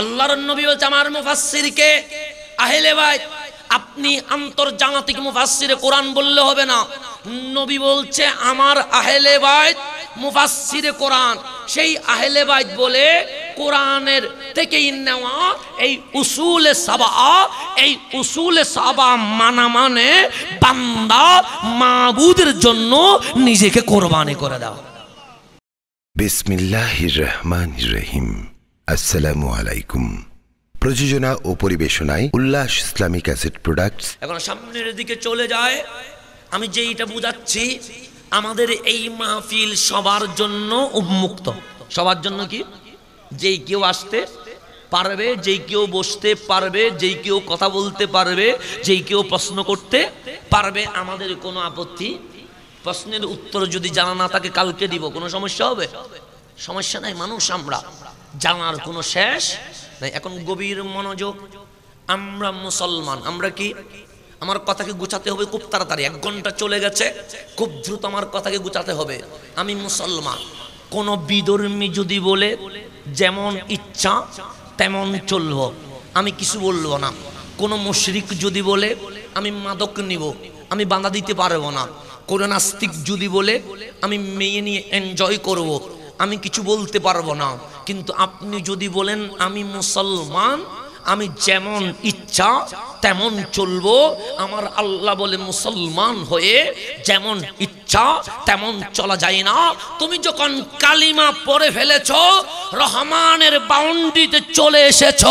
আল্লাহর নবী বলছে আমার কে আহলে ভাই আপনি আন্তর্জাতিক মুফাসির কোরআন বললে হবে না নবী বলছে আমার আহলে ভাই মুফাসির কোরআন সেই আহলে ভাই বলে কোরআনের থেকেই নেওয়া এই উসুলে সাবা এই উসুলে সাবা মানা মানে বান্দা মাবুদের জন্য নিজেকে কোরবানি করে দাও বিসমিল্লাহির রহমানির রহিম আসসালামু আলাইকুম প্রযোজনা ও পরিবেশনায় উল্লাস ইসলামিক অ্যাসেট প্রোডাক্টস এখন সামনের দিকে চলে যায় আমি যে এটা বুঝাচ্ছি আমাদের এই মাহফিল সবার জন্য উন্মুক্ত সবার জন্য কি যেই কেউ আসতে পারবে যেই কেউ বসতে পারবে যেই কেউ কথা বলতে পারবে যেই কেউ প্রশ্ন করতে পারবে আমাদের কোনো আপত্তি প্রশ্নের উত্তর যদি জানা না থাকে কালকে দিব কোনো সমস্যা হবে সমস্যা নাই মানুষ আমরা জানার কোনো শেষ নাই এখন গভীর মনোযোগ আমরা মুসলমান আমরা কি আমার কথাকে গুছাতে হবে খুব তাড়াতাড়ি এক ঘন্টা চলে গেছে খুব দ্রুত আমার কথাকে গুছাতে হবে আমি মুসলমান কোন বিধর্মী যদি বলে যেমন ইচ্ছা তেমন চলব আমি কিছু বলবো না কোনো মুশরিক যদি বলে আমি মাদক নিব আমি বাধা দিতে পারবো না কোন নাস্তিক যদি বলে আমি মেয়ে নিয়ে এনজয় করব আমি কিছু বলতে পারবো না কিন্তু আপনি যদি বলেন আমি মুসলমান আমি যেমন ইচ্ছা তেমন চলবো আমার আল্লাহ বলে মুসলমান হয়ে যেমন ইচ্ছা তেমন চলা যায় না তুমি যখন কালিমা পরে ফেলেছ রহমানের বাউন্ডারিতে চলে এসেছ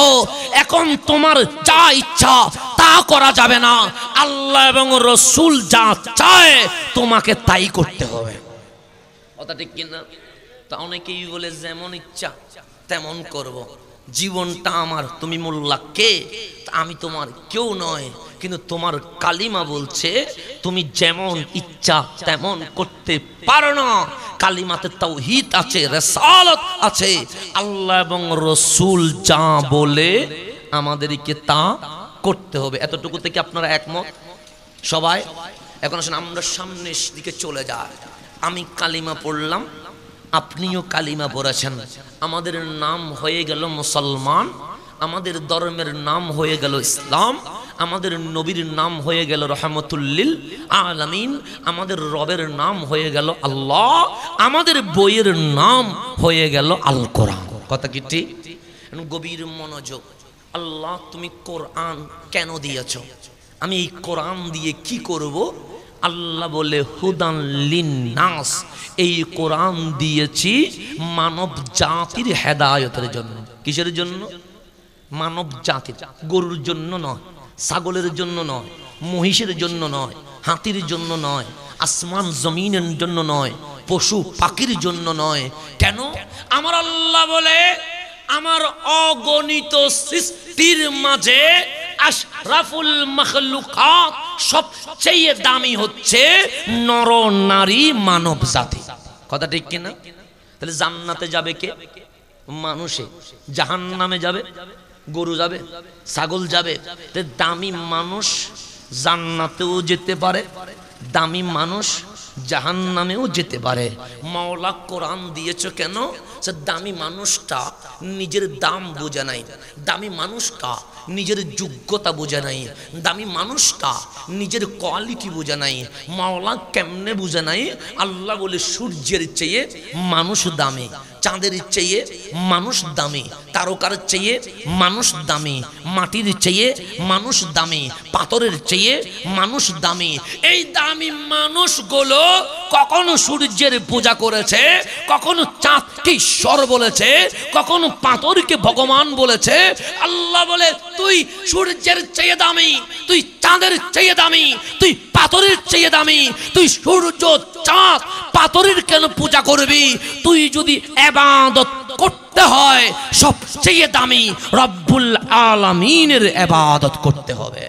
এখন তোমার যা ইচ্ছা তা করা যাবে না আল্লাহ এবং রসুল যা চায় তোমাকে তাই করতে হবে কথা ঠিক কিনা তা অনেকেই বলে যেমন ইচ্ছা তেমন করব। জীবনটা আমার তুমি মোল্লা কে আমি তোমার কেউ নয় কিন্তু তোমার কালিমা বলছে তুমি যেমন ইচ্ছা তেমন করতে পারো না কালিমাতে হিত আছে রেসালত আছে আল্লাহ এবং রসুল যা বলে আমাদেরকে তা করতে হবে এতটুকু থেকে আপনারা একমত সবাই এখন আসলে আমরা সামনের দিকে চলে যাই আমি কালিমা পড়লাম আপনিও কালিমা পড়েছেন আমাদের নাম হয়ে গেল মুসলমান আমাদের ধর্মের নাম হয়ে গেল ইসলাম আমাদের নবীর নাম হয়ে গেল রহমতুল্লিল আলামিন আমাদের রবের নাম হয়ে গেল আল্লাহ আমাদের বইয়ের নাম হয়ে গেল আল কোরআন কথা কি ঠিক গভীর মনোযোগ আল্লাহ তুমি কোরআন কেন দিয়েছ আমি এই কোরআন দিয়ে কি করব আল্লাহ বলে হুদান লিন্নাস এই কোরআন দিয়েছি মানব জাতির হেদায়তের জন্য কিসের জন্য মানব জাতির গরুর জন্য নয় ছাগলের জন্য নয় মহিষের জন্য নয় হাতির জন্য নয় আসমান জমিনের জন্য নয় পশু পাখির জন্য নয় কেন আমার আল্লাহ বলে আমার অগণিত সৃষ্টির মাঝে সবচেয়ে দামি হচ্ছে নর নারী মানব জাতি কথা ঠিক কিনা তাহলে জান্নাতে যাবে কে মানুষে জাহান নামে যাবে গরু যাবে ছাগল যাবে দামি মানুষ জান্নাতেও যেতে পারে দামি মানুষ জাহান নামেও যেতে পারে মাওলা কোরআন দিয়েছ কেন দামি মানুষটা নিজের দাম বোঝে নাই দামি মানুষটা নিজের যোগ্যতা বোঝা নাই দামি মানুষটা নিজের কোয়ালিটি বোঝা নাই মাওলা কেমনে বোঝা নাই আল্লাহ বলে সূর্যের চেয়ে মানুষ দামি চাঁদের চেয়ে মানুষ দামি তারকার চেয়ে মানুষ দামি মাটির চেয়ে মানুষ দামি পাথরের চেয়ে মানুষ দামি এই দামি মানুষগুলো কখনো সূর্যের পূজা করেছে কখনো চাঁদকে ঈশ্বর বলেছে কখনো পাথরকে ভগবান বলেছে আল্লাহ বলে তুই সূর্যের চেয়ে দামি তুই চাঁদের চেয়ে দামি তুই পাথরের চেয়ে দামি তুই সূর্য চাঁদ পাথরের কেন পূজা করবি তুই যদি এবাদত করতে হয় সবচেয়ে দামি রব্বুল আলামিনের এবাদত করতে হবে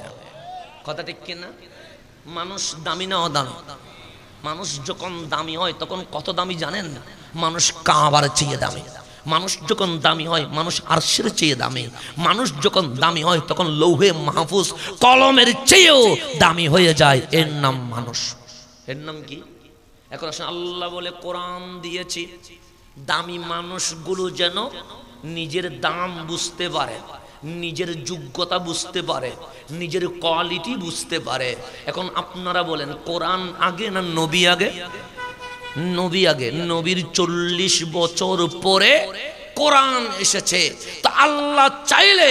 কথা ঠিক কিনা মানুষ দামি না অদামি মানুষ যখন দামি হয় তখন কত দামি জানেন মানুষ কাবার চেয়ে দামি মানুষ যখন দামি হয় মানুষ আরশের চেয়ে দামি মানুষ যখন দামি হয় তখন লৌহে মাহফুজ কলমের চেয়েও দামি হয়ে যায় এর নাম মানুষ এর নাম কি এখন আসলে আল্লাহ বলে কোরআন দিয়েছি দামি মানুষগুলো যেন নিজের দাম বুঝতে পারে নিজের যোগ্যতা বুঝতে পারে নিজের কোয়ালিটি বুঝতে পারে এখন আপনারা বলেন কোরআন আগে না নবী আগে নবী আগে নবীর চল্লিশ বছর পরে কোরআন এসেছে তা আল্লাহ চাইলে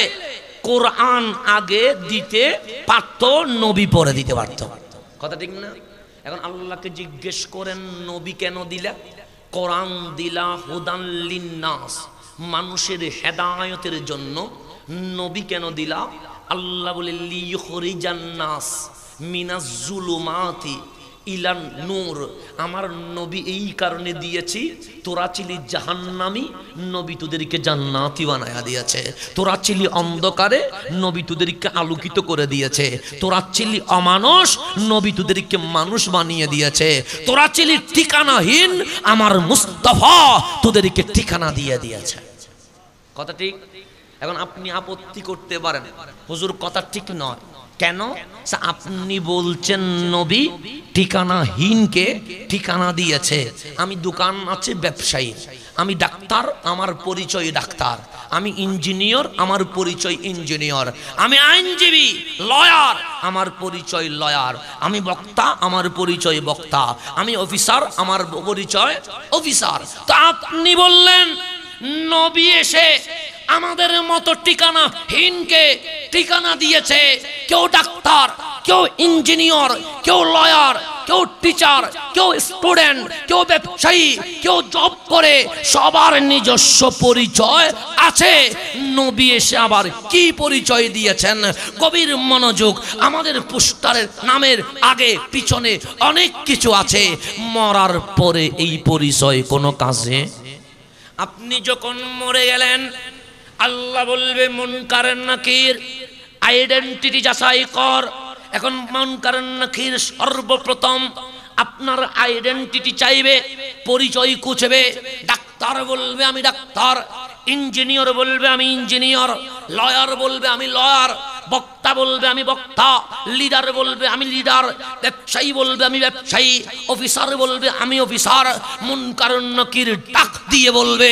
কোরআন আগে দিতে পারত নবী পরে দিতে পারত কথা ঠিক না এখন আল্লাহকে জিজ্ঞেস করেন নবী কেন দিলা কোরআন দিলা লিন্নাস মানুষের হেদায়তের জন্য নবী কেন দিলা আল্লাহ বলে লিহরি জান্নাস মিনাজুলুমাতি ইলান নূর আমার নবী এই কারণে দিয়েছি তোরা চিলি জাহান্নামি নবী তোদেরকে জান্নাতি বানায়া দিয়েছে তোরা চিলি অন্ধকারে নবী তোদেরকে আলোকিত করে দিয়েছে তোরা চিলি অমানুষ নবী তোদেরকে মানুষ বানিয়ে দিয়েছে তোরা চিলি ঠিকানাহীন আমার মুস্তফা তোদেরকে ঠিকানা দিয়ে দিয়েছে কথা ঠিক এখন আপনি আপত্তি করতে পারেন হুজুর কথা ঠিক নয় কেন আপনি বলছেন নবী ঠিকানাহীনকে ঠিকানা দিয়েছে আমি দোকান আছে ব্যবসায়ী আমি ডাক্তার আমার পরিচয় ডাক্তার আমি ইঞ্জিনিয়র আমার পরিচয় ইঞ্জিনিয়র আমি আইনজীবী লয়ার আমার পরিচয় লয়ার আমি বক্তা আমার পরিচয় বক্তা আমি অফিসার আমার পরিচয় অফিসার তো আপনি বললেন নবী এসে আমাদের মতো ঠিকানাহীনকে ঠিকানা দিয়েছে কেউ ডাক্তার কেউ ইঞ্জিনিয়ার কেউ লয়ার কেউ টিচার কেউ স্টুডেন্ট কেউ ব্যবসায়ী কেউ জব করে সবার নিজস্ব পরিচয় আছে নবী এসে আবার কি পরিচয় দিয়েছেন কবির মনোযোগ আমাদের পোস্টারের নামের আগে পিছনে অনেক কিছু আছে মরার পরে এই পরিচয় কোনো কাজে আপনি যখন মরে গেলেন আল্লাহ বলবে মনকার নাকির আইডেন্টিটি যাচাই কর এখন করেন নাকির সর্বপ্রথম আপনার আইডেন্টিটি চাইবে পরিচয় কুচবে ডাক্তার বলবে আমি ডাক্তার ইঞ্জিনিয়ার বলবে আমি ইঞ্জিনিয়ার লয়ার বলবে আমি লয়ার বক্তা বলবে আমি বক্তা লিডার বলবে আমি লিডার ব্যবসায়ী বলবে আমি ব্যবসায়ী অফিসার বলবে আমি অফিসার মন কারণ নকির ডাক দিয়ে বলবে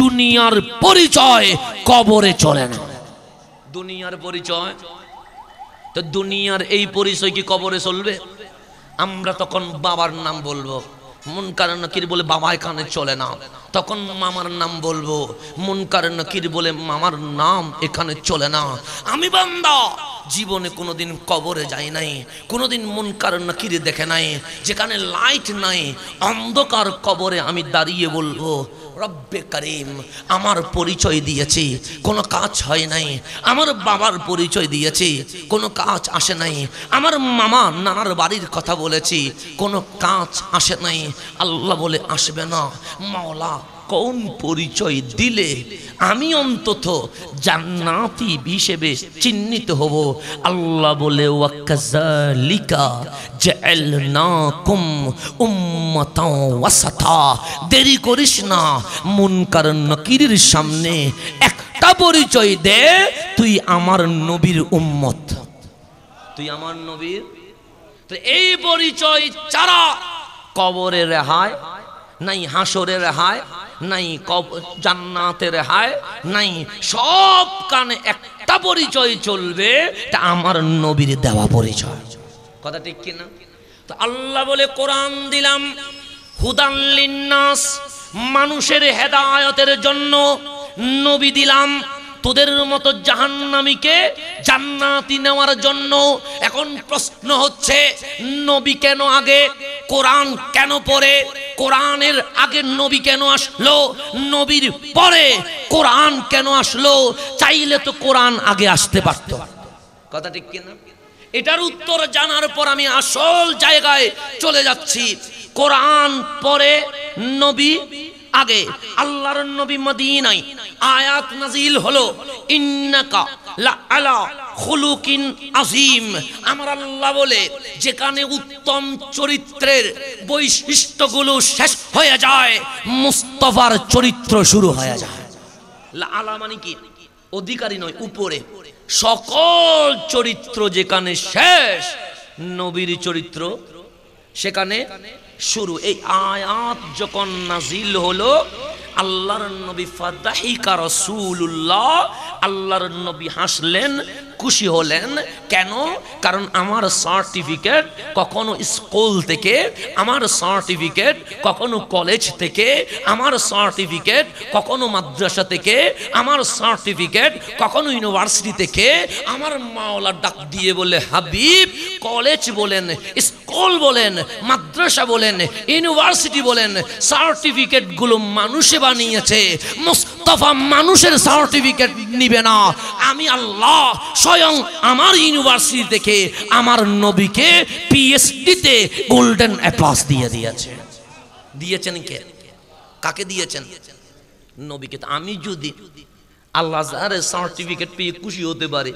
দুনিয়ার পরিচয় কবরে চলে না দুনিয়ার পরিচয় তো দুনিয়ার এই পরিচয় কি কবরে চলবে আমরা তখন বাবার নাম বলবো মন কারণ নকির বলে বাবা এখানে চলে না তখন মামার নাম বলবো মন কারণ নকির বলে মামার নাম এখানে চলে না আমি বান্দা জীবনে কোনোদিন কবরে যাই নাই কোনোদিন কারণ নকির দেখে নাই যেখানে লাইট নাই অন্ধকার কবরে আমি দাঁড়িয়ে বলবো রব্বে করিম আমার পরিচয় দিয়েছি কোনো কাজ হয় নাই আমার বাবার পরিচয় দিয়েছি কোনো কাজ আসে নাই আমার মামা নানার বাড়ির কথা বলেছি কোনো কাজ আসে নাই আল্লাহ বলে আসবে না মাওলা কোন পরিচয় দিলে আমি অন্তত জান্নাতি হিসেবে চিহ্নিত হব আল্লাহ বলে দেরি করিস না কারণ নকিরির সামনে একটা পরিচয় দে তুই আমার নবীর উম্মত তুই আমার নবীর তো এই পরিচয় ছাড়া কবরে রেহায় নাই হাসরে রেহায় নাই জান্নাতের হায় নাই সব কানে একটা পরিচয় চলবে তা আমার নবীর দেওয়া পরিচয় কথা ঠিক কিনা তো আল্লাহ বলে কোরআন দিলাম হুদাল্লিন্নাস মানুষের হেদায়তের জন্য নবী দিলাম তোদের মতো জাহান্নামীকে জান্নাতি নেওয়ার জন্য এখন প্রশ্ন হচ্ছে নবী কেন আগে কোরআন কেন পরে কোরআনের আগে নবী কেন আসলো নবীর পরে কোরআন কেন আসলো চাইলে তো কোরআন আগে আসতে পারত কথা ঠিক কিনা এটার উত্তর জানার পর আমি আসল জায়গায় চলে যাচ্ছি কোরআন পরে নবী আগে আল্লাহর নবী মদিনায় আয়াত নাজিল হলো ইন্নাকা লা আলা খুলুকিন আযীম আমার আল্লাহ বলে যেখানে উত্তম চরিত্রের বৈশিষ্ট্যগুলো শেষ হয়ে যায় মুস্তফার চরিত্র শুরু হয়ে যায় লা আলা মানে কি অধিকারী নয় উপরে সকল চরিত্র যেখানে শেষ নবীর চরিত্র সেখানে শুরু এই আয়াত যখন নাজিল হলো আল্লাহর নবী ফাদাহিকা রসুল্লাহ আল্লাহর নবী হাসলেন খুশি হলেন কেন কারণ আমার সার্টিফিকেট কখনো স্কুল থেকে আমার সার্টিফিকেট কখনো কলেজ থেকে আমার সার্টিফিকেট কখনো মাদ্রাসা থেকে আমার সার্টিফিকেট কখনো ইউনিভার্সিটি থেকে আমার মাওলা ডাক দিয়ে বলে হাবিব কলেজ বলেন স্কুল বলেন মাদ্রাসা বলেন ইউনিভার্সিটি বলেন সার্টিফিকেটগুলো মানুষে বানিয়েছে মুস্তফা মানুষের সার্টিফিকেট নিবে না আমি আল্লাহ স্বয়ং আমার ইউনিভার্সিটি থেকে আমার নবীকে পিএসডিতে গোল্ডেন অ্যাপ্লাস দিয়ে দিয়েছে দিয়েছেন কে কাকে দিয়েছেন নবীকে আমি যদি আল্লাহ সার্টিফিকেট পেয়ে খুশি হতে পারে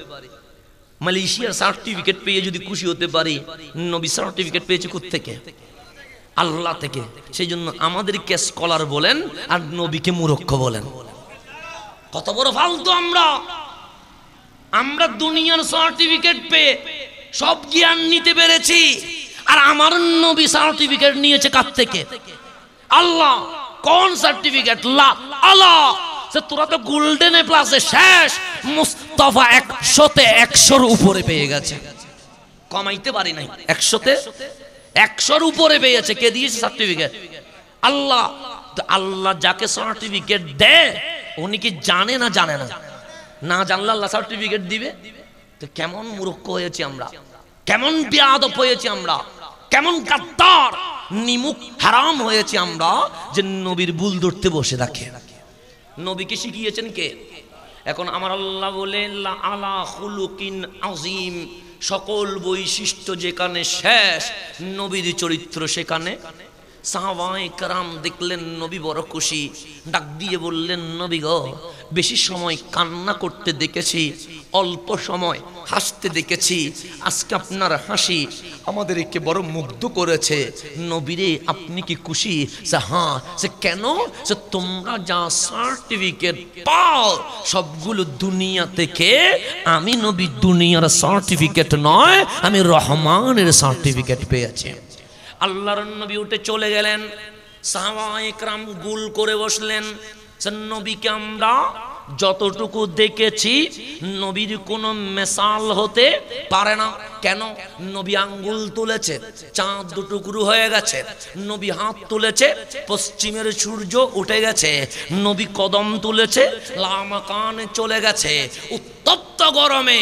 মালয়েশিয়ার সার্টিফিকেট পেয়ে যদি খুশি হতে পারি নবী সার্টিফিকেট পেয়েছে থেকে আল্লাহ থেকে সেই জন্য আমাদেরকে স্কলার বলেন আর নবীকে মুরক্ষ বলেন কত বড় ফালতু আমরা আমরা দুনিয়ার সার্টিফিকেট পেয়ে সব জ্ঞান নিতে পেরেছি আর আমার নবী সার্টিফিকেট নিয়েছে কার থেকে আল্লাহ কোন সার্টিফিকেট লা আল্লাহ সে তোরা তো গোল্ডেনে প্লাসে শেষ মুস্তফা একশোতে একশোর উপরে পেয়ে গেছে কমাইতে পারি নাই একশোতে একশোর উপরে পেয়েছে কে দিয়েছে সার্টিফিকেট আল্লাহ আল্লাহ যাকে সার্টিফিকেট দেয় উনি কি জানে না জানে না না জানলে আল্লাহ সার্টিফিকেট দিবে তো কেমন মূর্খ হয়েছি আমরা কেমন বিয়াদ হয়েছি আমরা কেমন গাদ্দার নিমুখ হারাম হয়েছি আমরা যে নবীর ভুল ধরতে বসে রাখে নবীকে শিখিয়েছেন কে এখন আমার আল্লাহ বলে আলা হুলুকিন আজিম সকল বৈশিষ্ট্য যেখানে শেষ নবীর চরিত্র সেখানে সাহাবায় কারাম দেখলেন নবী বড় খুশি ডাক দিয়ে বললেন নবী গ বেশি সময় কান্না করতে দেখেছি অল্প সময় হাসতে দেখেছি আজকে আপনার হাসি আমাদেরকে বড় মুগ্ধ করেছে নবীরে আপনি কি খুশি সে হ্যাঁ সে কেন যে তোমরা যা সার্টিফিকেট পাও সবগুলো দুনিয়া থেকে আমি নবী দুনিয়ার সার্টিফিকেট নয় আমি রহমানের সার্টিফিকেট পেয়েছি আল্লাহর নবী উঠে চলে গেলেন সাহাবাহাম গুল করে বসলেন নবীকে আমরা যতটুকু দেখেছি নবীর কোনো মেসাল হতে পারে না কেন নবী আঙ্গুল তুলেছে চাঁদ দুটুকরু হয়ে গেছে নবী হাত তুলেছে পশ্চিমের সূর্য উঠে গেছে নবী কদম তুলেছে লামাকান চলে গেছে উত্তপ্ত গরমে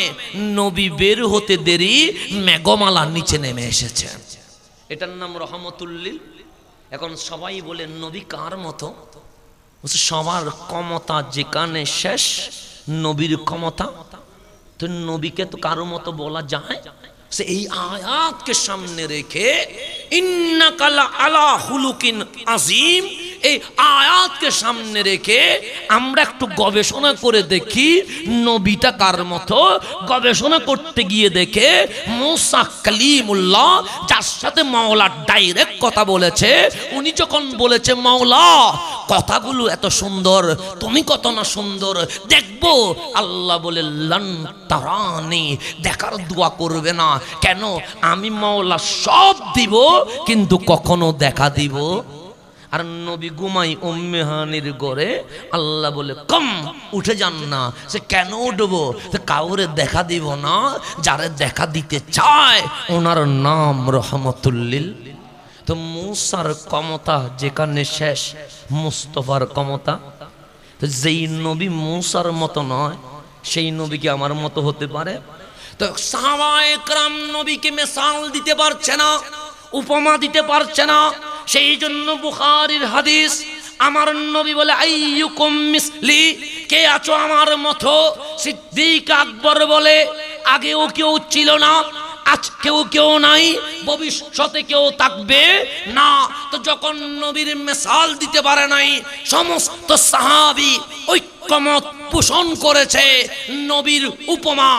নবী বের হতে দেরি মেঘমালার নিচে নেমে এসেছে এটার নাম রহমতুল্লিল এখন সবাই বলে নবী কার মতো সবার ক্ষমতা যেখানে শেষ নবীর ক্ষমতা তো নবীকে তো কারো মতো বলা যায় সে এই আয়াতকে সামনে রেখে ইন্নাকালা আলা হুলুকিন আজিম এই আয়াতকে সামনে রেখে আমরা একটু গবেষণা করে দেখি নবীটা কার মতো গবেষণা করতে গিয়ে দেখে মোসা কালিমুল্লাহ যার সাথে মাওলা ডাইরেক্ট কথা বলেছে উনি যখন বলেছে মাওলা কথাগুলো এত সুন্দর তুমি কত না সুন্দর দেখবো আল্লাহ বলে লন তারানি দেখার দোয়া করবে না কেন আমি মাওলা সব দিব কিন্তু কখনো দেখা দিব আর নবী গুমাই উম্মেহানির গড়ে আল্লাহ বলে কম উঠে যান না সে কেন উঠবো সে কাউরে দেখা দিব না যারে দেখা দিতে চায় ওনার নাম রহমতুল্লিল তো মুসার ক্ষমতা যেখানে শেষ মুস্তফার ক্ষমতা তো যেই নবী মুসার মতো নয় সেই নবী কি আমার মতো হতে পারে তো সাহাবায়ে کرام নবীকে মেশাল দিতে পারছে না উপমা দিতে পারছে না সেই জন্য বুখারির হাদিস আমার নবী বলে আইয়ুকুম মিসলি কে আছো আমার মতো সিদ্দিক আকবর বলে আগেও কেউ ছিল না আজকেও কেউ নাই ভবিষ্যতে কেউ থাকবে না তো যখন নবীর মেশাল দিতে পারে নাই সমস্ত সাহাবি ঐক্য ঐক্যমত পোষণ করেছে নবীর উপমা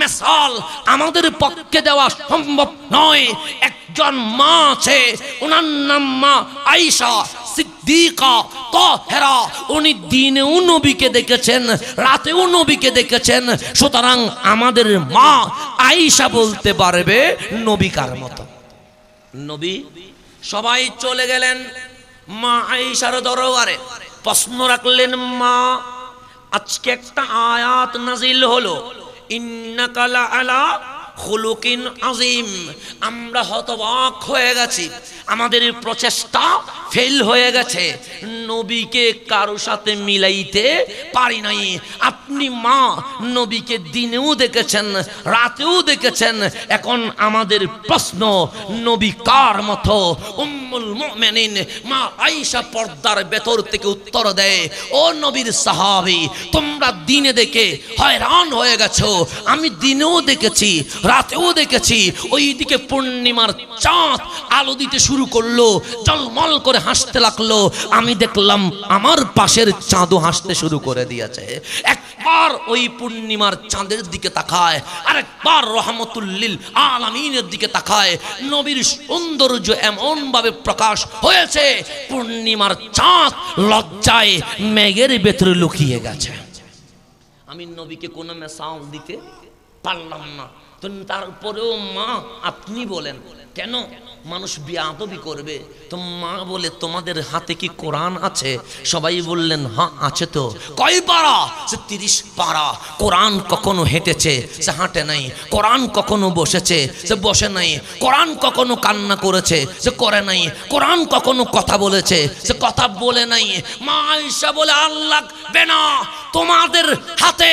মেসাল আমাদের পক্ষে দেওয়া সম্ভব নয় একজন মা আছে ওনার নাম মা আইসা সিদ্দিকা তহেরা উনি দিনেও নবীকে দেখেছেন রাতেও নবীকে দেখেছেন সুতরাং আমাদের মা আইসা বলতে পারবে নবী কার মতো নবী সবাই চলে গেলেন মা আইসার দরবারে প্রশ্ন রাখলেন মা আজকে একটা আয়াত নাজিল হলো ইন্নাকালা আলা খুলুকিন আজিম আমরা হতবাক হয়ে গেছি আমাদের প্রচেষ্টা ফেল হয়ে গেছে নবীকে কারো সাথে মিলাইতে পারি নাই আপনি মা নবীকে দিনেও দেখেছেন রাতেও দেখেছেন এখন আমাদের প্রশ্ন নবী কার মতো উম আয়েশা পর্দার ভেতর থেকে উত্তর দেয় ও নবীর সাহাবি তোমরা দিনে দেখে হয়রান হয়ে গেছো আমি দিনেও দেখেছি রাতেও দেখেছি ওইদিকে পূর্ণিমার চাঁদ আলো দিতে শুরু করলো জলমল করে হাসতে লাগলো আমি দেখলাম আমার পাশের চাঁদও হাসতে শুরু করে দিয়েছে একবার ওই পূর্ণিমার চাঁদের দিকে তাকায় আরেকবার রহমতুল্লিল আলামিনের দিকে তাকায় নবীর সৌন্দর্য এমনভাবে প্রকাশ হয়েছে পূর্ণিমার চাঁদ লজ্জায় মেঘের ভেতরে লুকিয়ে গেছে আমি নবীকে কোনো মেসাল দিতে পারলাম না তো তারপরেও মা আপনি বলেন বলেন কেন মানুষ বিয়াদবি করবে তো মা বলে তোমাদের হাতে কি কোরআন আছে সবাই বললেন হ্যাঁ আছে তো কয় পারা সে তিরিশ পারা কোরআন কখনো হেঁটেছে সে হাঁটে নাই কোরআন কখনো বসেছে সে বসে নাই কোরআন কখনো কান্না করেছে সে করে নাই কোরআন কখনো কথা বলেছে সে কথা বলে নাই মা ঈশা বলে আল্লাহ বেনা তোমাদের হাতে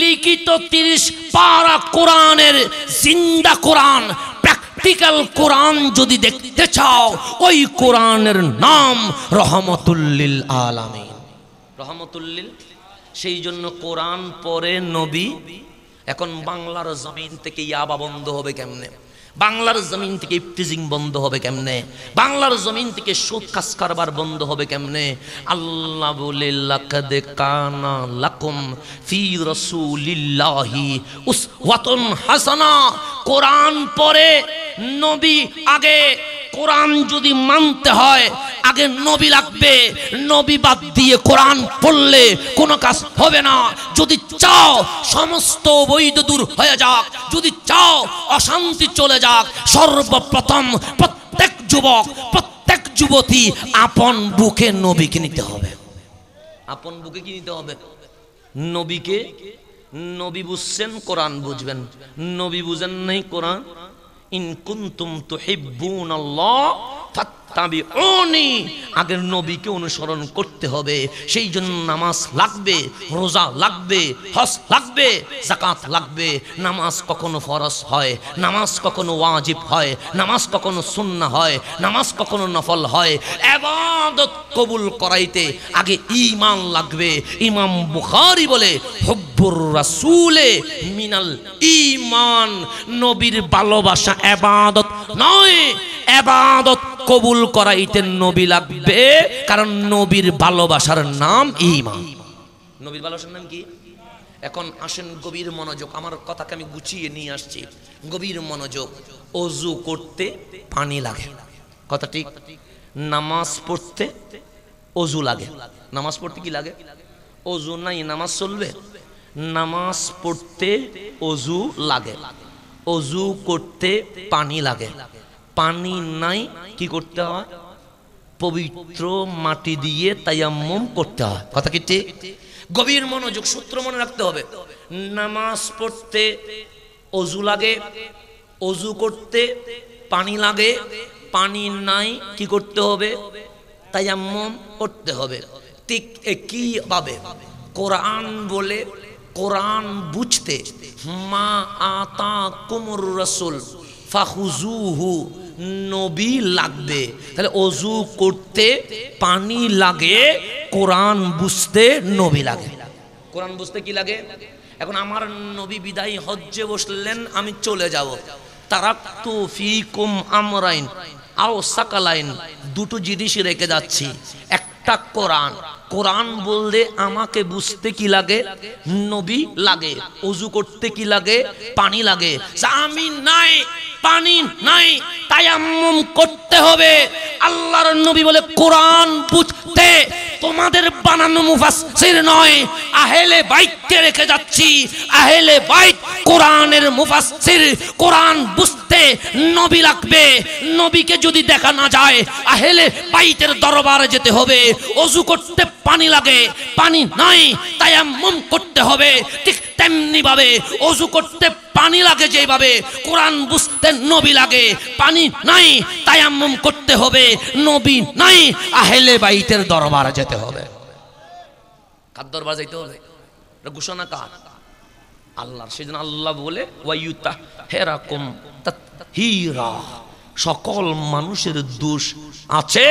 লিখিত তিরিশ পারা কোরআনের জিন্দা কোরআন প্র্যাকটিক্যাল কোরআন যদি দেখতে চাও ওই কোরআনের নাম রহমতুল্লিল আলামিন রহমতুল্লিল সেই জন্য কোরআন পরে নবী এখন বাংলার জমিন থেকে ইয়াবা বন্ধ হবে কেমনে বাংলার জমিন থেকে ইফতিজিং বন্ধ হবে কেমনে বাংলার জমিন থেকে সুদ কাজ কারবার বন্ধ হবে কেমনে আল্লাহ বলে লাকাদ কানা লাকুম ফি রাসূলিল্লাহি উসওয়াতুন হাসানা কোরআন পড়ে নবী আগে কোরআন যদি মানতে হয় আগে নবী লাগবে নবী বাদ দিয়ে কোরআন পড়লে কোনো কাজ হবে না যদি চাও সমস্ত বৈধ দূর হয়ে যাক যদি চাও অশান্তি চলে যাক যাক সর্বপ্রথম প্রত্যেক যুবক প্রত্যেক যুবতী আপন বুকে নবীকে নিতে হবে আপন বুকে কি নিতে হবে নবীকে নবী বুঝছেন কোরআন বুঝবেন নবী বুঝেন নাই কোরআন ইনকুন্তুম তো হিব্বুন তাবি অনি আগের নবীকে অনুসরণ করতে হবে সেই জন্য নামাজ লাগবে রোজা লাগবে হস লাগবে জাকাত লাগবে নামাজ কখনো ফরস হয় নামাজ কখনো ওয়াজিব হয় নামাজ কখনো সুন্না হয় নামাজ কখনো নফল হয় এবাদত কবুল করাইতে আগে ইমান লাগবে ইমাম বুখারি বলে হব্বুর রাসুলে মিনাল ইমান নবীর ভালোবাসা এবাদত নয় এবাদত কবুল করাইতে নবী লাগবে কারণ নবীর ভালোবাসার নাম ইমান নবীর ভালোবাসার নাম কি এখন আসেন গভীর মনোযোগ আমার কথাকে আমি গুছিয়ে নিয়ে আসছি গভীর মনোযোগ অজু করতে পানি লাগে কথা ঠিক নামাজ পড়তে অজু লাগে নামাজ পড়তে কি লাগে অজু নাই নামাজ চলবে নামাজ পড়তে অজু লাগে অজু করতে পানি লাগে পানি নাই কি করতে হয় পবিত্র মাটি দিয়ে তায়াম্মম করতে হয় কথা কি ঠিক গভীর মনোযোগ সূত্র মনে রাখতে হবে নামাজ পড়তে অজু লাগে অজু করতে পানি লাগে পানি নাই কি করতে হবে তায়াম্মম করতে হবে ঠিক কি পাবে কোরআন বলে কোরআন বুঝতে মা আতা কুমুর রসুল ফাহুজুহু নবী লাগবে তাহলে অজু করতে পানি লাগে কোরআন বুঝতে নবী লাগে কোরআন বুঝতে কি লাগে এখন আমার নবী বিদায়ী হজ্জে বসলেন আমি চলে যাব তারাক্তু ফিকুম আমরাইন আও সাকালাইন দুটো জিনিস রেখে যাচ্ছি একটা কোরআন কোরআন বললে আমাকে বুঝতে কি লাগে নবী লাগে অজু করতে কি লাগে পানি লাগে আমি নাই পানি নাই তায়াম্মুম করতে হবে আল্লাহর নবী বলে কোরআন বুঝতে তোমাদের বানানো মুফাসির নয় আহেলে বাইককে রেখে যাচ্ছি আহেলে বাইক কোরআনের মুফাসির কোরআন বুঝতে নবী লাগবে নবীকে যদি দেখা না যায় আহেলে বাইতের দরবারে যেতে হবে অজু করতে পানি লাগে পানি নাই তায়াম্মুম করতে হবে ঠিক তেমনিভাবে অজু করতে পানি লাগে যেভাবে কোরআন বুঝতে নবী লাগে পানি নাই তায়াম্মুম করতে হবে নবী নাই আহেলে বাইতের দরবার যেতে হবে কার দরবার যাইতে হবে ঘোষণা কার আল্লাহর সেজন আল্লাহ বলে ওয়াইউতা হেরাকুম হীরা সকল মানুষের দোষ আছে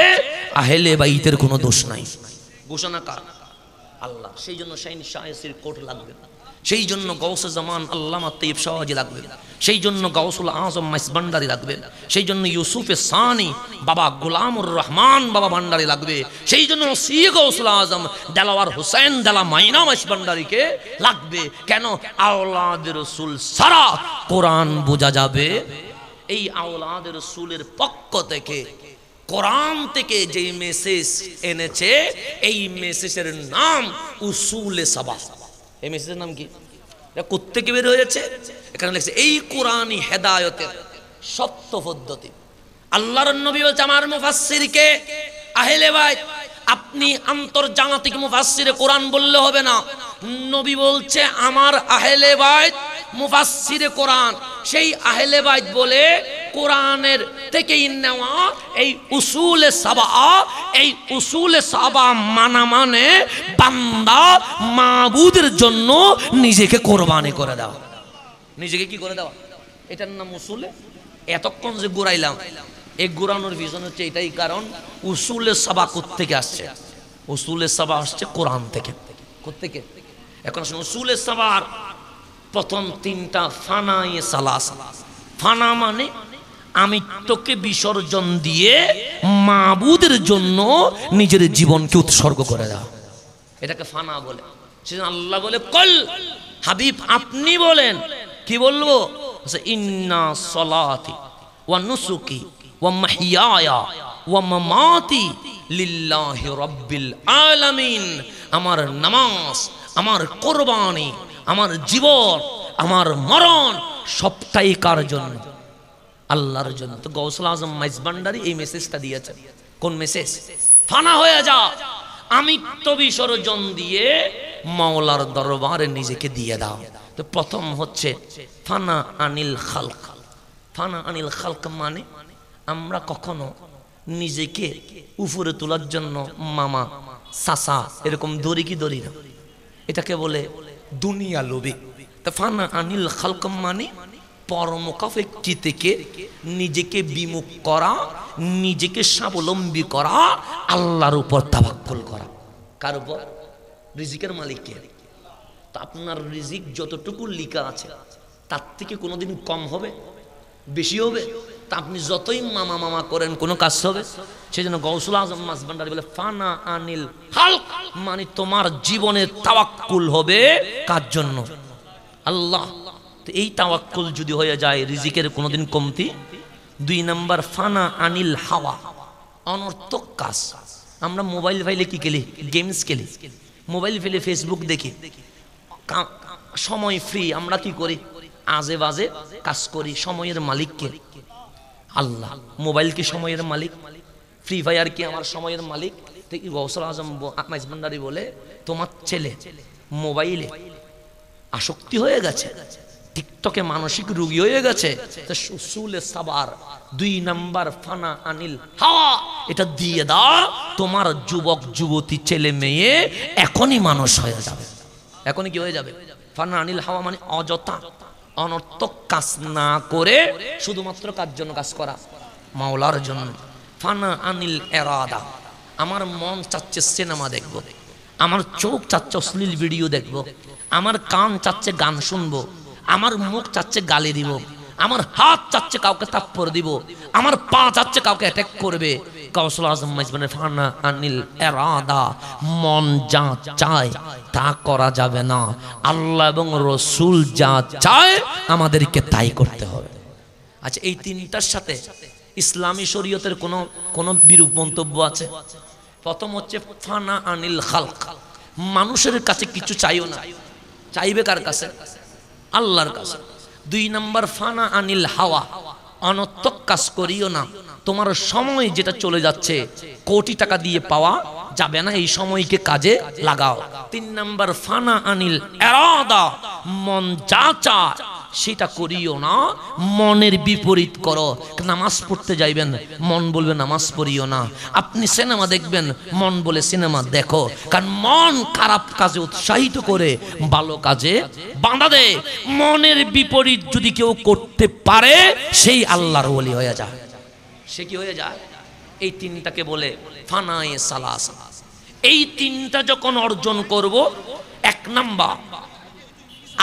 আহেলে বাইতের কোনো দোষ নাই ঘোষণা কার আল্লাহ সেই জন্য শাহিন শাহেসির কোট লাগবে না সেই জন্য গৌসে জামান আল্লাহ তৈব শাহজি লাগবে সেই জন্য গৌসুল আজম মাইস ভান্ডারি লাগবে সেই জন্য ইউসুফে সানি বাবা গোলামুর রহমান বাবা ভান্ডারি লাগবে সেই জন্য সি গৌসুল আজম দেলাওয়ার হুসেন দেলা মাইনা মাইস ভান্ডারিকে লাগবে কেন আওলাদ রসুল সারা কোরআন বোঝা যাবে এই আওলাদ রসুলের পক্ষ থেকে কোরআন থেকে যে মেসেজ এনেছে এই মেসেজের নাম উসুলে সাবা এই মেসেজের নাম কি কোত্থেকে বের হয়ে যাচ্ছে এখানে লেখছে এই কোরআনই হেদায়তের সত্য পদ্ধতি আল্লাহর নবী বলছে আমার মুফাসসিরকে আহলে বাইত আপনি আন্তর্জাতিক মুফাসিরে কোরআন বললে হবে না নবী বলছে আমার আহেলে বাইত মুফাসিরে কোরআন সেই আহেলে বাইত বলে কোরআনের থেকেই নেওয়া এই উসুলে সাবা এই উসুলে সাবা মানা মানে বান্দা মাবুদের জন্য নিজেকে কোরবানি করে দেওয়া নিজেকে কি করে দেওয়া এটার নাম উসুলে এতক্ষণ যে ঘুরাইলাম এই ঘুরানোর ভিজন হচ্ছে এটাই কারণ উসুলে সাবা থেকে আসছে উসুলে সাবা আসছে কোরআন থেকে থেকে এখন উসুলে সাবার প্রথম তিনটা ফানাই সালা ফানা মানে আমি তোকে বিসর্জন দিয়ে মাবুদের জন্য নিজের জীবনকে উৎসর্গ করে দেওয়া এটাকে ফানা বলে সেদিন আল্লাহ বলে কল হাবিব আপনি বলেন কি বলবো আচ্ছা, ইন্না সলাতি ওয়া নুসুকি ওয়ামাহিয়ায়া ওয়ামামাতি লিল্লাহি রব্বিল আলামিন আমার নামাজ আমার কোরবানি আমার জীবন আমার মরণ সবটাই কার জন্য আল্লাহর জন্য তো গৌসল আজম মাইজবান্ডারি এই মেসেজটা দিয়েছে কোন মেসেজ ফানা হয়ে যা তো বিসর্জন দিয়ে মাওলার দরবারে নিজেকে দিয়ে দাও তো প্রথম হচ্ছে ফানা আনিল খালক ফানা আনিল খালক মানে আমরা কখনো নিজেকে উপরে তোলার জন্য মামা সাসা এরকম দড়ি কি দড়ি না এটাকে বলে দুনিয়া তা ফানা আনিল খালকম মানে পরমকাফেক্তি থেকে নিজেকে বিমুখ করা নিজেকে স্বাবলম্বী করা আল্লাহর উপর তাবাক্কল করা কার উপর রিজিকের মালিককে তো আপনার রিজিক যতটুকু লিখা আছে তার থেকে কোনোদিন কম হবে বেশি হবে তা আপনি যতই মামা মামা করেন কোনো কাজ হবে সেই জন্য গৌসুল আজম মাস ভান্ডারি বলে ফানা আনিল হালক মানে তোমার জীবনে তাওয়াক্কুল হবে কার জন্য আল্লাহ তো এই তাওয়াক্কুল যদি হয়ে যায় রিজিকের কোনোদিন কমতি দুই নাম্বার ফানা আনিল হাওয়া অনর্থক কাজ আমরা মোবাইল ফাইলে কি খেলি গেমস খেলি মোবাইল ফেলে ফেসবুক দেখি সময় ফ্রি আমরা কি করি আজে বাজে কাজ করি সময়ের মালিককে আল্লাহ মোবাইল কি সময়ের মালিক ফ্রি ফায়ার কি আমার সময়ের মালিক গৌসল আজম মাইজ ভান্ডারি বলে তোমার ছেলে মোবাইলে আসক্তি হয়ে গেছে টিকটকে মানসিক রুগী হয়ে গেছে সাবার দুই নাম্বার ফানা আনিল হাওয়া এটা দিয়ে দাও তোমার যুবক যুবতী ছেলে মেয়ে এখনই মানুষ হয়ে যাবে এখনই কি হয়ে যাবে ফানা আনিল হাওয়া মানে অযথা অনর্থক কাজ না করে শুধুমাত্র কার জন্য কাজ করা মাওলার জন্য ফানা আনিল এরাদা আমার মন চাচ্ছে সিনেমা দেখব আমার চোখ চাচ্ছে অশ্লীল ভিডিও দেখব আমার কান চাচ্ছে গান শুনবো আমার মুখ চাচ্ছে গালি দিব আমার হাত চাচ্ছে কাউকে থাপ্পড় দিব আমার পা চাচ্ছে কাউকে অ্যাটাক করবে মন যা চায় তা করা যাবে না আল্লাহ এবং রসুল যা চায় আমাদেরকে তাই করতে হবে আচ্ছা এই তিনটার সাথে ইসলামী শরীয়তের কোন বিরূপ মন্তব্য আছে প্রথম হচ্ছে ফানা আনিল খালক মানুষের কাছে কিছু চাইও না চাইবে কার কাছে আল্লাহর কাছে দুই নম্বর ফানা আনিল হাওয়া অনর্থক কাজ করিও না তোমার সময় যেটা চলে যাচ্ছে কোটি টাকা দিয়ে পাওয়া যাবে না এই সময়কে কাজে লাগাও তিন নাম্বার ফানা আনিল এরাদা মন যা চায় সেটা করিও না মনের বিপরীত করো নামাজ পড়তে যাইবেন মন বলবে নামাজ পড়িও না আপনি সিনেমা দেখবেন মন বলে সিনেমা দেখো কারণ মন খারাপ কাজে উৎসাহিত করে ভালো কাজে বাঁধা দেয় মনের বিপরীত যদি কেউ করতে পারে সেই আল্লাহর বলি হয়ে যায় সে কি হয়ে যায় এই তিনটাকে বলে ফানায়ে সালাস এই তিনটা যখন অর্জন করব এক নাম্বার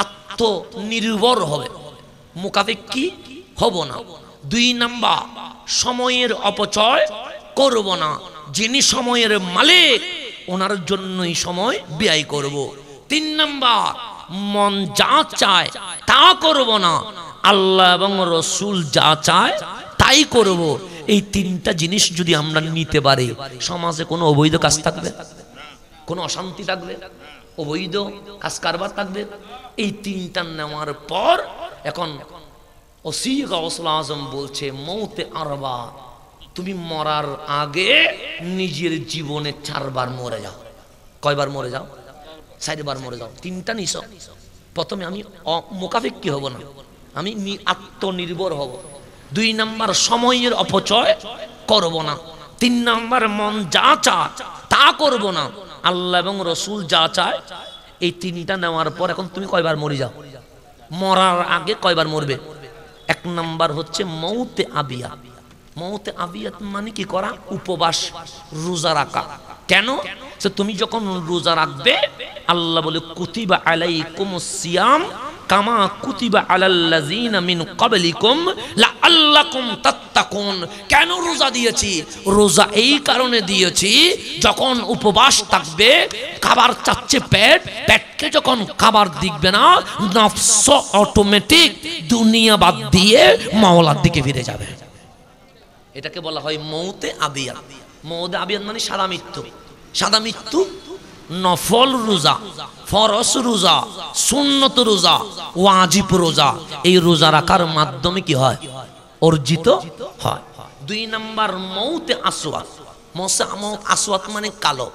আত্মনির্ভর হবে কি হব না দুই নাম্বার সময়ের অপচয় করব না যিনি সময়ের মালিক ওনার জন্যই সময় ব্যয় করব। তিন নাম্বার মন যা চায় তা করব না আল্লাহ এবং রসুল যা চায় তাই করব এই তিনটা জিনিস যদি আমরা নিতে পারি সমাজে কোনো অবৈধ কাজ থাকবে কোনো অশান্তি থাকবে অবৈধ কাজ কারবার থাকবে এই তিনটা নেওয়ার পর এখন আজম বলছে মৌতে আরবা তুমি মরার আগে নিজের জীবনে চারবার মরে যাও কয়বার মরে যাও চারবার মরে যাও তিনটা নিস প্রথমে আমি মোকাফিক কি হব না আমি আত্মনির্ভর হব দুই নাম্বার সময়ের অপচয় করব না তিন নাম্বার মন যা চায় তা করব না আল্লাহ এবং রসুল যা চায় এই তিনটা নেওয়ার পর এখন তুমি কয়বার মরি যাও মরার আগে কয়বার মরবে এক নাম্বার হচ্ছে মৌতে আবিয়া মৌতে আবিয়াত মানে কি করা উপবাস রোজা রাখা কেন তুমি যখন রোজা রাখবে আল্লাহ বলে কুতিবা আলাই সিয়াম কামা কুতিবা আলাল্লাযিনা মিন ক্বাবলিকুম লাআল্লাকুম তাত্তাকুন কেন রোজা দিয়েছি রোজা এই কারণে দিয়েছি যখন উপবাস থাকবে খাবার চাচ্ছে পেট পেটকে যখন খাবার দিকবে না নফস অটোমেটিক দুনিয়া বাদ দিয়ে মাওলার দিকে ফিরে যাবে এটাকে বলা হয় মৌতে আবিয়া মৌদে আবিয়াদ মানে সাদা মৃত্যু সাদা মৃত্যু নফল রোজা ফরস রোজা সুন্নত রোজা ওয়াজিব রোজা এই রোজা রাখার মাধ্যমে কি হয় অর্জিত হয় দুই নাম্বার মৌতে আসওয়াত মশা মৌত আসওয়াত মানে কালো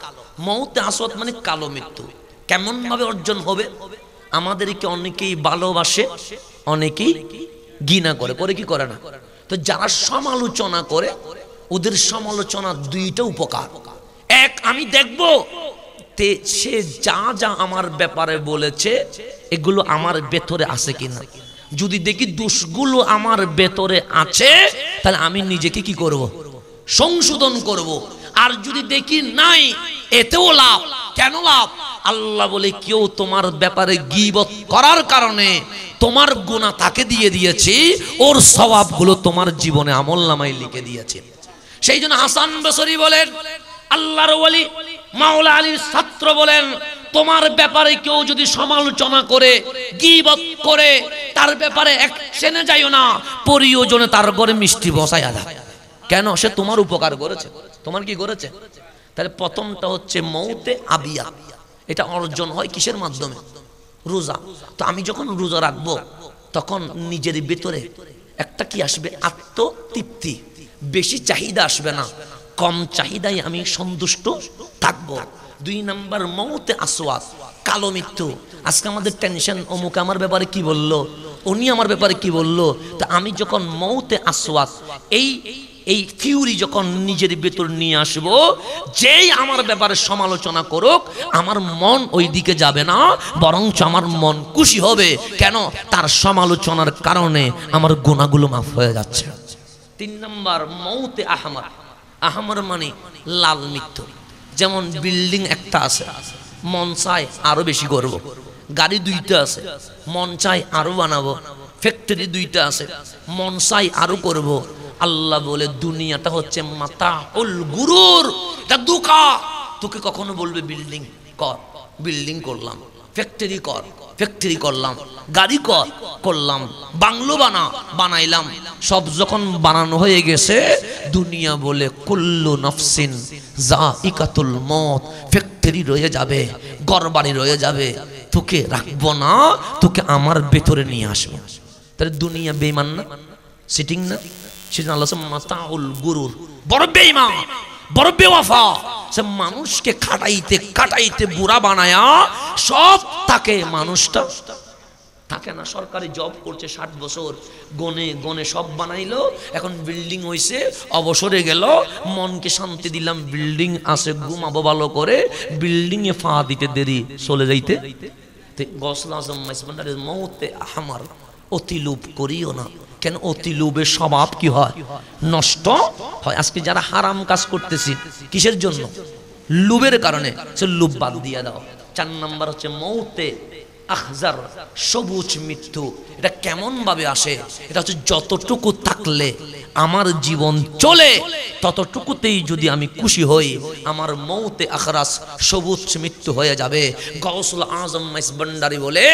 মৌতে আসওয়াত মানে কালো মৃত্যু কেমনভাবে অর্জন হবে আমাদেরকে অনেকেই ভালোবাসে অনেকেই ঘৃণা করে করে কি করে না তো যারা সমালোচনা করে ওদের সমালোচনা দুইটা উপকার এক আমি দেখব তে সে যা যা আমার ব্যাপারে বলেছে এগুলো আমার ভেতরে আছে কিনা যদি দেখি দোষগুলো আমার ভেতরে আছে তাহলে আমি নিজেকে কি করব। সংশোধন করব। আর যদি দেখি নাই এতেও লাভ কেন লাভ আল্লাহ বলে কেউ তোমার ব্যাপারে গিবত করার কারণে তোমার গুণা তাকে দিয়ে দিয়েছি ওর স্বভাবগুলো তোমার জীবনে আমল নামাই লিখে দিয়েছে সেই জন্য হাসান বসরি বলেন আল্লাহর ওয়ালি মাওলা আলীর ছাত্র বলেন তোমার ব্যাপারে কেউ যদি সমালোচনা করে গিবত করে তার ব্যাপারে এক সেনে যাইও না পরিয়োজনে তার ঘরে মিষ্টি বসায় আদা কেন সে তোমার উপকার করেছে তোমার কি করেছে তাহলে প্রথমটা হচ্ছে মৌতে আবিয়া এটা অর্জন হয় কিসের মাধ্যমে রোজা তো আমি যখন রোজা রাখবো তখন নিজের ভিতরে একটা কি আসবে আত্মতৃপ্তি বেশি চাহিদা আসবে না কম চাহিদায় আমি সন্তুষ্ট থাকবো দুই নাম্বার মৌতে আসোয়াস কালো মৃত্যু আজকে আমাদের টেনশন অমুক আমার ব্যাপারে কি বলল উনি আমার ব্যাপারে কি বলল তা আমি যখন মৌতে আসোয়াস এই এই থিওরি যখন নিজের ভেতর নিয়ে আসব যেই আমার ব্যাপারে সমালোচনা করুক আমার মন ওই দিকে যাবে না বরঞ্চ আমার মন খুশি হবে কেন তার সমালোচনার কারণে আমার গুণাগুলো মাফ হয়ে যাচ্ছে তিন নম্বর মৌতে আহমাদ আহমর মানে লাল মৃত্যু যেমন বিল্ডিং একটা আছে মন চায় আরো বেশি করবো গাড়ি দুইটা আছে মন চায় আরো বানাবো ফ্যাক্টরি দুইটা আছে মন চাই আরো করব। আল্লাহ বলে দুনিয়াটা হচ্ছে মাতা উল গুরুর দুকা তোকে কখনো বলবে বিল্ডিং কর বিল্ডিং করলাম ফ্যাক্টরি কর ফ্যাক্টরি করলাম গাড়ি করলাম বাংলো বানা বানাইলাম সব যখন বানানো হয়ে গেছে দুনিয়া বলে কুল্লু নফসিন যা ইকাতুল মত ফ্যাক্টরি রয়ে যাবে গরবাড়ি রয়ে যাবে তোকে রাখবো না তোকে আমার ভেতরে নিয়ে আসবো তাহলে দুনিয়া বেইমান না সিটিং না সেজন্য আল্লাহ মাতাউল গুরুর বড় বেইমান বড় বেওয়াফা সে মানুষকে খাটাইতে কাটাইতে বুড়া বানায়া সব তাকে মানুষটা থাকে না সরকারি জব করছে ষাট বছর গনে গনে সব বানাইলো এখন বিল্ডিং হয়েছে অবসরে গেল মনকে শান্তি দিলাম বিল্ডিং আসে ঘুমাবো ভালো করে বিল্ডিংয়ে ফাঁ দিতে দেরি চলে যাইতে গসল আজম মাইস মৌতে আহমার লোভ করিও না কেন অতিলুবে স্বভাব কি হয় নষ্ট হয় আজকে যারা হারাম কাজ করতেছি কিসের জন্য লুবের কারণে সে লোভ বাদ দিয়ে দাও চার নাম্বার হচ্ছে মৌতে আখজার সবুজ মৃত্যু এটা কেমন ভাবে আসে এটা হচ্ছে যতটুকু থাকলে আমার জীবন চলে ততটুকুতেই যদি আমি খুশি হই আমার মৌতে আখরাস সবুজ মৃত্যু হয়ে যাবে গৌসুল আজম মাইস বলে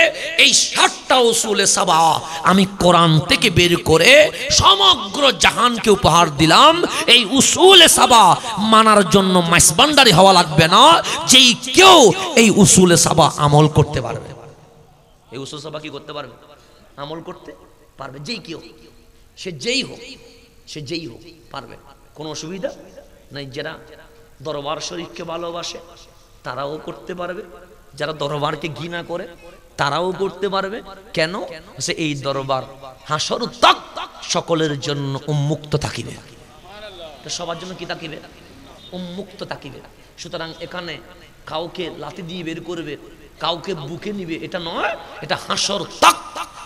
এই ষাটটা ওসুলে সাবা আমি কোরআন থেকে বের করে সমগ্র জাহানকে উপহার দিলাম এই উসুলে সাবা মানার জন্য মাইসবান্ডারি হওয়া লাগবে না যেই কেউ এই উসুলে সাবা আমল করতে পারবে এই উসুল সভা কি করতে পারবে আমল করতে পারবে যেই কেউ সে যেই হোক সে যেই হোক পারবে কোনো অসুবিধা নাই যারা দরবার শরীফকে ভালোবাসে তারাও করতে পারবে যারা দরবারকে ঘৃণা করে তারাও করতে পারবে কেন সে এই দরবার হাসর তক সকলের জন্য উন্মুক্ত থাকিবে সবার জন্য কি থাকিবে উন্মুক্ত থাকিবে সুতরাং এখানে কাউকে লাথি দিয়ে বের করবে কাউকে বুকে নিবে এটা নয় এটা হাসর তাক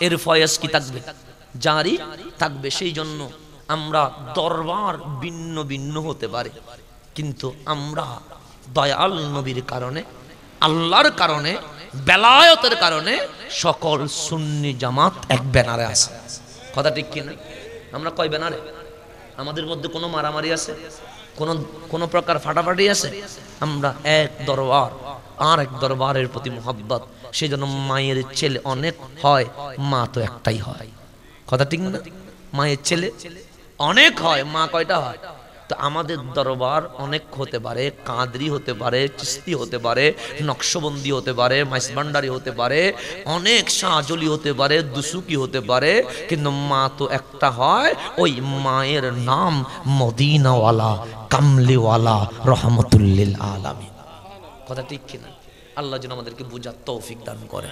এর ফয়স কি থাকবে যারই থাকবে সেই জন্য আমরা দরবার ভিন্ন ভিন্ন হতে পারে কিন্তু আমরা দয়াল নবীর কারণে আল্লাহর কারণে বেলায়তের কারণে সকল সুন্নি জামাত এক ব্যানারে আছে কথা ঠিক কিনা আমরা কয় ব্যানারে আমাদের মধ্যে কোনো মারামারি আছে কোনো কোনো প্রকার ফাটাফাটি আছে আমরা এক দরবার আর এক দরবারের প্রতি মোহাব্বত সেই জন্য মায়ের ছেলে অনেক হয় মা তো একটাই হয় কথা ঠিক না মায়ের ছেলে অনেক হয় মা কয়টা হয় তো আমাদের দরবার অনেক হতে পারে কাঁদরি হতে পারে চিস্তি হতে পারে নকশবন্দি হতে পারে মাইসবান্ডারি হতে পারে অনেক সাজলি হতে পারে দুসুকি হতে পারে কিন্তু মা তো একটা হয় ওই মায়ের নাম মদিনাওয়ালা কামলিওয়ালা রহমতুল্লিল আলমী কথা ঠিক কিনা আল্লাহ যেন আমাদেরকে বোঝার তৌফিক দান করে